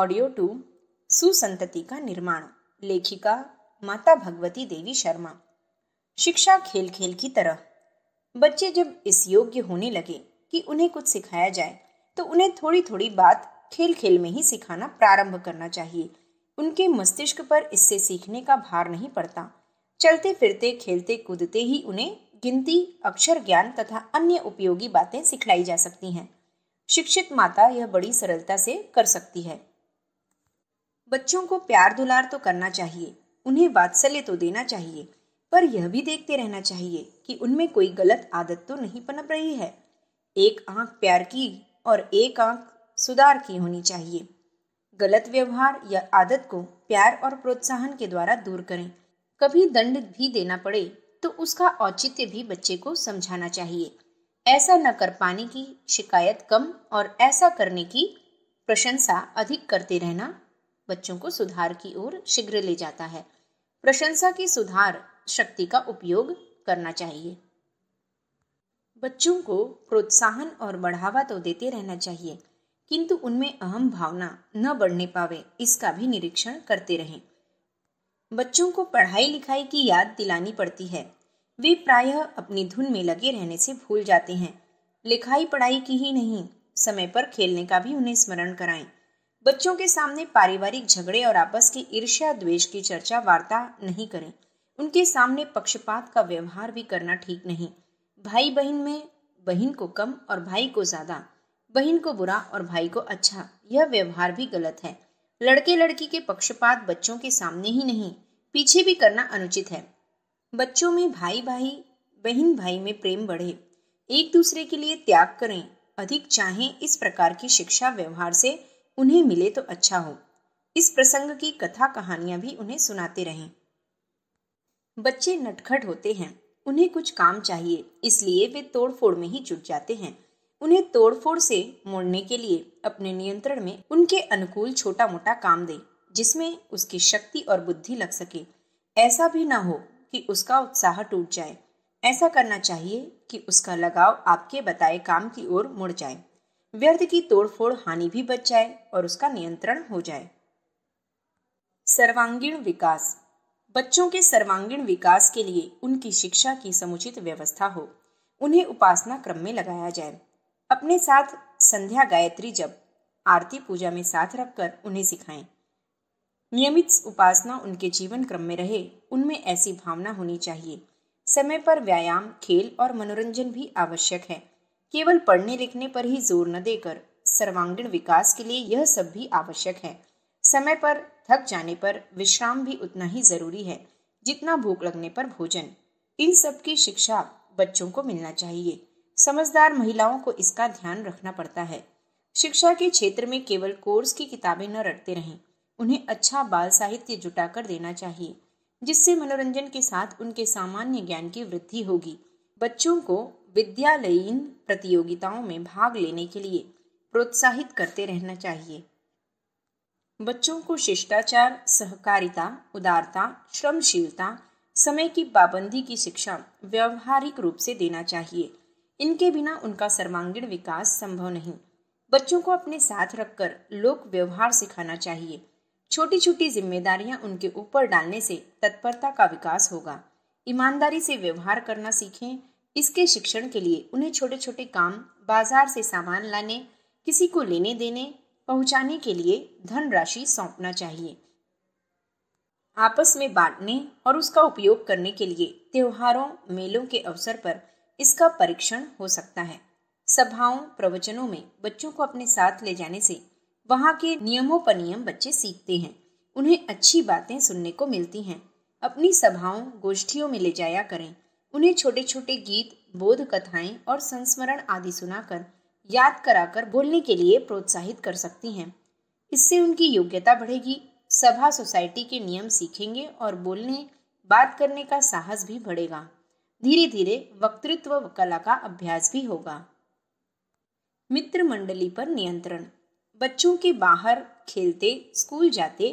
audio to सुसंतति का निर्माण लेखिका माता भगवती देवी शर्मा शिक्षा खेल खेल की तरह बच्चे जब इस योग्य होने लगे कि उन्हें कुछ सिखाया जाए तो उन्हें थोड़ी थोड़ी बात खेल खेल में ही सिखाना प्रारंभ करना चाहिए उनके मस्तिष्क पर इससे सीखने का भार नहीं पड़ता चलते फिरते खेलते कूदते ही उन्हें गिनती अक्षर ज्ञान तथा अन्य उपयोगी बातें सिखलाई जा सकती हैं शिक्षित माता यह बड़ी सरलता से कर सकती है बच्चों को प्यार दुलार तो करना चाहिए उन्हें वात्सल्य तो देना चाहिए पर यह भी देखते रहना चाहिए कि उनमें कोई गलत आदत तो नहीं पनप रही है एक आंख प्यार की और एक आंख सुधार की होनी चाहिए गलत व्यवहार या आदत को प्यार और प्रोत्साहन के द्वारा दूर करें कभी दंड भी देना पड़े तो उसका औचित्य भी बच्चे को समझाना चाहिए ऐसा न कर पाने की शिकायत कम और ऐसा करने की प्रशंसा अधिक करते रहना बच्चों को सुधार की ओर शीघ्र ले जाता है प्रशंसा की सुधार शक्ति का उपयोग करना चाहिए बच्चों को प्रोत्साहन और बढ़ावा तो देते रहना चाहिए किंतु उनमें अहम भावना न बढ़ने पावे इसका भी निरीक्षण करते रहें बच्चों को पढ़ाई लिखाई की याद दिलानी पड़ती है वे प्रायः अपनी धुन में लगे रहने से भूल जाते हैं लिखाई पढ़ाई की ही नहीं समय पर खेलने का भी उन्हें स्मरण कराएं बच्चों के सामने पारिवारिक झगड़े और आपस की ईर्ष्या द्वेष की चर्चा वार्ता नहीं करें उनके सामने पक्षपात का व्यवहार भी करना ठीक नहीं भाई बहन में बहन को कम और भाई को ज़्यादा बहन को बुरा और भाई को अच्छा यह व्यवहार भी गलत है लड़के लड़की के पक्षपात बच्चों के सामने ही नहीं पीछे भी करना अनुचित है बच्चों में भाई भाई बहन भाई में प्रेम बढ़े एक दूसरे के लिए त्याग करें अधिक चाहें इस प्रकार की शिक्षा व्यवहार से उन्हें मिले तो अच्छा हो इस प्रसंग की कथा कहानियां भी उन्हें सुनाते रहें बच्चे नटखट होते हैं उन्हें कुछ काम चाहिए इसलिए वे तोड़फोड़ में ही जुट जाते हैं उन्हें तोड़फोड़ से मोड़ने के लिए अपने नियंत्रण में उनके अनुकूल छोटा मोटा काम दे जिसमें उसकी शक्ति और बुद्धि लग सके ऐसा भी ना हो कि उसका उत्साह टूट जाए ऐसा करना चाहिए कि उसका लगाव आपके बताए काम की ओर मुड़ जाए व्यर्थ की तोड़फोड़ हानि भी बच जाए और उसका नियंत्रण हो जाए सर्वांगीण विकास बच्चों के सर्वांगीण विकास के लिए उनकी शिक्षा की समुचित व्यवस्था हो उन्हें उपासना क्रम में लगाया जाए अपने साथ संध्या गायत्री जब आरती पूजा में साथ रखकर उन्हें सिखाएं नियमित उपासना उनके जीवन क्रम में रहे उनमें ऐसी भावना होनी चाहिए समय पर व्यायाम खेल और मनोरंजन भी आवश्यक है केवल पढ़ने लिखने पर ही जोर न देकर सर्वांगीण विकास के लिए यह सब भी आवश्यक है समय पर थक जाने पर विश्राम भी उतना ही जरूरी है जितना भूख लगने पर भोजन इन सब की शिक्षा बच्चों को मिलना चाहिए समझदार महिलाओं को इसका ध्यान रखना पड़ता है शिक्षा के क्षेत्र में केवल कोर्स की किताबें न रटते रहें उन्हें अच्छा बाल साहित्य जुटाकर देना चाहिए जिससे मनोरंजन के साथ उनके सामान्य ज्ञान की वृद्धि होगी बच्चों को विद्यालयीन प्रतियोगिताओं में भाग लेने के लिए प्रोत्साहित करते रहना चाहिए बच्चों को शिष्टाचार सहकारिता उदारता श्रमशीलता समय की पाबंदी की शिक्षा व्यवहारिक रूप से देना चाहिए इनके बिना उनका सर्वांगीण विकास संभव नहीं बच्चों को अपने साथ रखकर लोक व्यवहार सिखाना चाहिए छोटी छोटी जिम्मेदारियां उनके ऊपर डालने से तत्परता का विकास होगा ईमानदारी से व्यवहार करना सीखें इसके शिक्षण के लिए उन्हें छोटे छोटे काम बाजार से सामान लाने किसी को लेने देने पहुंचाने के लिए धनराशि सौंपना चाहिए आपस में बांटने और उसका उपयोग करने के लिए त्योहारों मेलों के अवसर पर इसका परीक्षण हो सकता है सभाओं प्रवचनों में बच्चों को अपने साथ ले जाने से वहाँ के नियमों पर नियम बच्चे सीखते हैं उन्हें अच्छी बातें सुनने को मिलती हैं अपनी सभाओं गोष्ठियों में ले जाया करें उन्हें छोटे छोटे गीत बोध कथाएं और संस्मरण आदि सुनाकर याद कराकर बोलने के लिए प्रोत्साहित कर सकती हैं इससे उनकी योग्यता बढ़ेगी सभा सोसाइटी के नियम सीखेंगे और बोलने बात करने का साहस भी बढ़ेगा धीरे धीरे वक्तृत्व कला का अभ्यास भी होगा मित्र मंडली पर नियंत्रण बच्चों के बाहर खेलते स्कूल जाते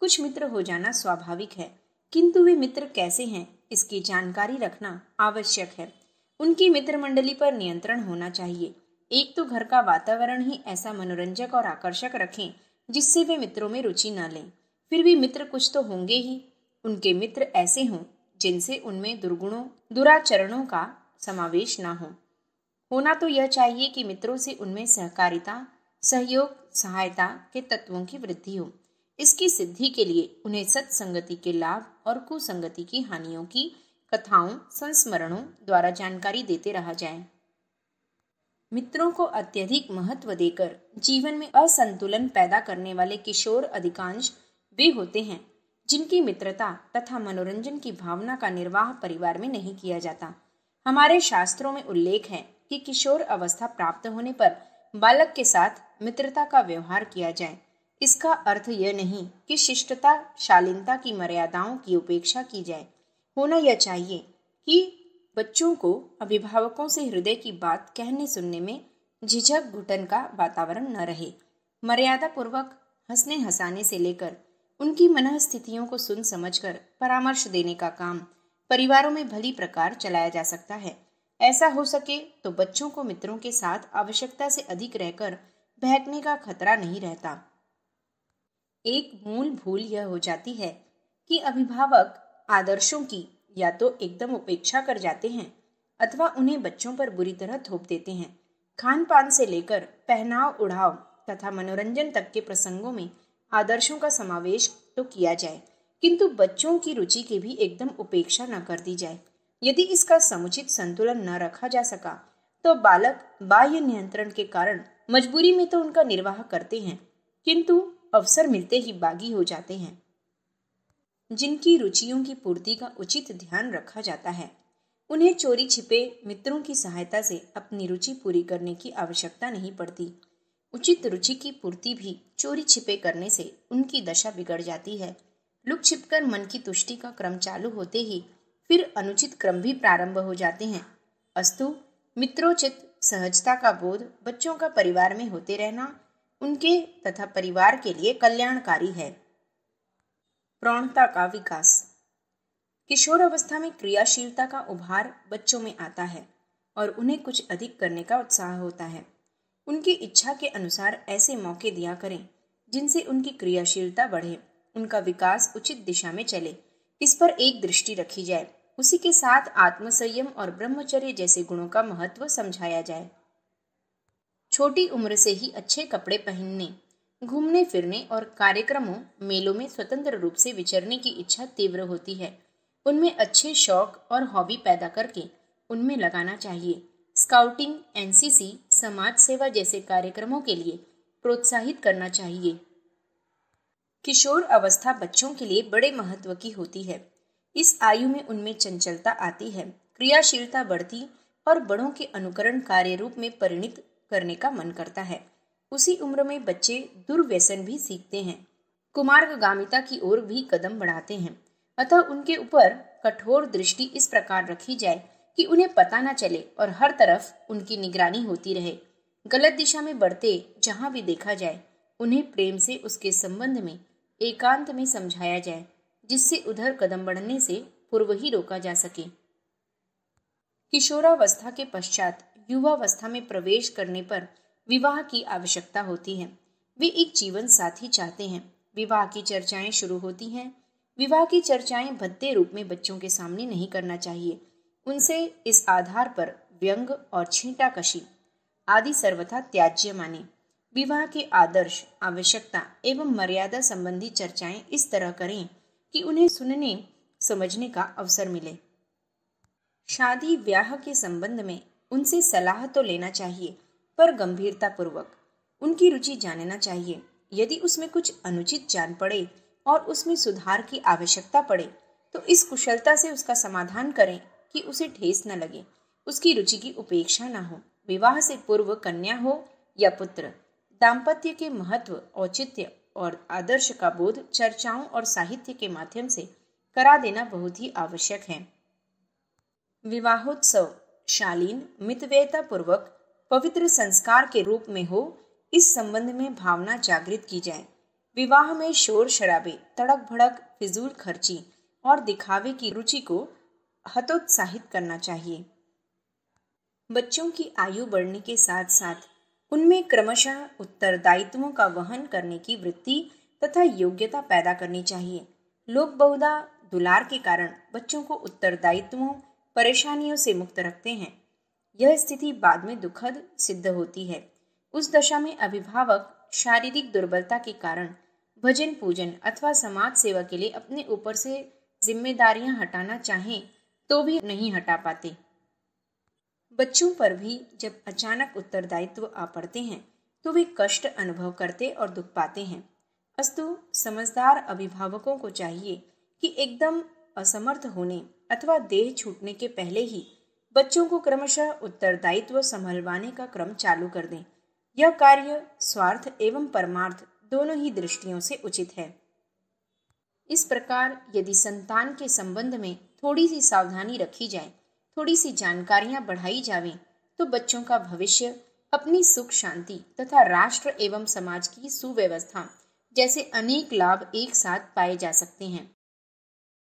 कुछ मित्र हो जाना स्वाभाविक है किंतु वे मित्र कैसे हैं इसकी जानकारी रखना आवश्यक है उनकी मित्र मंडली पर नियंत्रण होना चाहिए एक तो घर का वातावरण ही ऐसा मनोरंजक और आकर्षक रखें जिससे वे मित्रों में रुचि ना लें फिर भी मित्र कुछ तो होंगे ही उनके मित्र ऐसे हों जिनसे उनमें दुर्गुणों दुराचरणों का समावेश ना हो होना तो यह चाहिए कि मित्रों से उनमें सहकारिता सहयोग सहायता के तत्वों की वृद्धि हो इसकी सिद्धि के लिए उन्हें सत्संगति के लाभ और कुसंगति की हानियों की कथाओं संस्मरणों द्वारा जानकारी देते रहा जाए मित्रों को अत्यधिक महत्व देकर जीवन में असंतुलन पैदा करने वाले किशोर अधिकांश वे होते हैं जिनकी मित्रता तथा मनोरंजन की भावना का निर्वाह परिवार में नहीं किया जाता हमारे शास्त्रों में उल्लेख है कि किशोर अवस्था प्राप्त होने पर बालक के साथ मित्रता का व्यवहार किया जाए इसका अर्थ यह नहीं कि शिष्टता शालीनता की मर्यादाओं की उपेक्षा की जाए होना यह चाहिए कि बच्चों को अभिभावकों से हृदय की बात कहने सुनने में झिझक घुटन का वातावरण न रहे मर्यादा पूर्वक हंसने हंसाने से लेकर उनकी मन स्थितियों को सुन समझकर परामर्श देने का काम परिवारों में भली प्रकार चलाया जा सकता है ऐसा हो सके तो बच्चों को मित्रों के साथ आवश्यकता से अधिक रहकर बहकने का खतरा नहीं रहता एक मूल भूल यह हो जाती है कि अभिभावक आदर्शों की या तो एकदम उपेक्षा कर जाते हैं अथवा उन्हें बच्चों पर बुरी तरह थोप देते हैं खान पान से लेकर पहनाव उड़ाव तथा मनोरंजन तक के प्रसंगों में आदर्शों का समावेश तो किया जाए किंतु बच्चों की रुचि की भी एकदम उपेक्षा न कर दी जाए यदि इसका समुचित संतुलन न रखा जा सका तो बालक बाह्य नियंत्रण के कारण मजबूरी में तो उनका निर्वाह करते हैं किंतु अवसर मिलते ही बागी हो जाते हैं जिनकी रुचियों की पूर्ति का उचित ध्यान रखा जाता है उन्हें चोरी छिपे मित्रों की सहायता से अपनी रुचि पूरी करने की आवश्यकता नहीं पड़ती उचित रुचि की पूर्ति भी चोरी छिपे करने से उनकी दशा बिगड़ जाती है लुक छिप मन की तुष्टि का क्रम चालू होते ही फिर अनुचित क्रम भी प्रारंभ हो जाते हैं अस्तु मित्रोचित सहजता का बोध बच्चों का परिवार में होते रहना उनके तथा परिवार के लिए कल्याणकारी है प्रौणता का विकास किशोर अवस्था में क्रियाशीलता का उभार बच्चों में आता है और उन्हें कुछ अधिक करने का उत्साह होता है उनकी इच्छा के अनुसार ऐसे मौके दिया करें जिनसे उनकी क्रियाशीलता बढ़े उनका विकास उचित दिशा में चले इस पर एक दृष्टि रखी जाए उसी के साथ आत्मसंयम और ब्रह्मचर्य जैसे गुणों का महत्व समझाया जाए छोटी उम्र से ही अच्छे कपड़े पहनने घूमने फिरने और कार्यक्रमों मेलों में स्वतंत्र रूप से विचरने की इच्छा तीव्र होती है उनमें अच्छे शौक और हॉबी पैदा करके उनमें लगाना चाहिए स्काउटिंग एनसीसी समाज सेवा जैसे कार्यक्रमों के लिए प्रोत्साहित करना चाहिए किशोर अवस्था बच्चों के लिए बड़े महत्व की होती है इस आयु में उनमें चंचलता आती है क्रियाशीलता बढ़ती और बड़ों के अनुकरण कार्य रूप में परिणित करने का मन करता है उसी उम्र में बच्चे दुर्व्यसन भी सीखते हैं कुमार्गामिता की ओर भी कदम बढ़ाते हैं अतः उनके ऊपर कठोर दृष्टि इस प्रकार रखी जाए कि उन्हें पता न चले और हर तरफ उनकी निगरानी होती रहे गलत दिशा में बढ़ते जहाँ भी देखा जाए उन्हें प्रेम से उसके संबंध में एकांत में समझाया जाए जिससे उधर कदम बढ़ने से पूर्व ही रोका जा सके किशोरावस्था के पश्चात युवावस्था में प्रवेश करने पर विवाह की आवश्यकता होती है वे एक जीवन साथी चाहते हैं विवाह की चर्चाएं शुरू होती हैं विवाह की चर्चाएं भद्दे रूप में बच्चों के सामने नहीं करना चाहिए उनसे इस आधार पर व्यंग और छींटाकशी आदि सर्वथा त्याज्य माने विवाह के आदर्श आवश्यकता एवं मर्यादा संबंधी चर्चाएं इस तरह करें कि उन्हें सुनने समझने का अवसर मिले शादी ब्याह के संबंध में उनसे सलाह तो लेना चाहिए पर गंभीरता पूर्वक उनकी रुचि जानना चाहिए यदि उसमें कुछ अनुचित जान पड़े और उसमें सुधार की आवश्यकता पड़े तो इस कुशलता से उसका समाधान करें कि उसे ठेस न लगे उसकी रुचि की उपेक्षा न हो विवाह से पूर्व कन्या हो या पुत्र दाम्पत्य के महत्व औचित्य और आदर्श का बोध चर्चाओं और साहित्य के माध्यम से करा देना बहुत ही आवश्यक है विवाहोत्सव शालीन पूर्वक पवित्र संस्कार के रूप में हो इस संबंध में भावना जागृत की जाए विवाह में शोर शराबे तड़क भड़क फिजूल खर्ची और दिखावे की रुचि को हतोत्साहित करना चाहिए बच्चों की आयु बढ़ने के साथ साथ उनमें क्रमशः उत्तरदायित्वों का वहन करने की वृत्ति तथा योग्यता पैदा करनी चाहिए लोग बहुधा दुलार के कारण बच्चों को उत्तरदायित्वों परेशानियों से मुक्त रखते हैं यह स्थिति बाद में दुखद सिद्ध होती है उस दशा में अभिभावक शारीरिक दुर्बलता के कारण भजन पूजन अथवा समाज सेवा के लिए अपने ऊपर से जिम्मेदारियां हटाना चाहें तो भी नहीं हटा पाते बच्चों पर भी जब अचानक उत्तरदायित्व आ पड़ते हैं तो वे कष्ट अनुभव करते और दुख पाते हैं अस्तु समझदार अभिभावकों को चाहिए कि एकदम असमर्थ होने अथवा देह छूटने के पहले ही बच्चों को क्रमशः उत्तरदायित्व संभलवाने का क्रम चालू कर दें यह कार्य स्वार्थ एवं परमार्थ दोनों ही दृष्टियों से उचित है इस प्रकार यदि संतान के संबंध में थोड़ी सी सावधानी रखी जाए थोड़ी सी जानकारियां बढ़ाई जावे तो बच्चों का भविष्य अपनी सुख शांति तथा राष्ट्र एवं समाज की सुव्यवस्था जैसे अनेक लाभ एक साथ पाए जा सकते हैं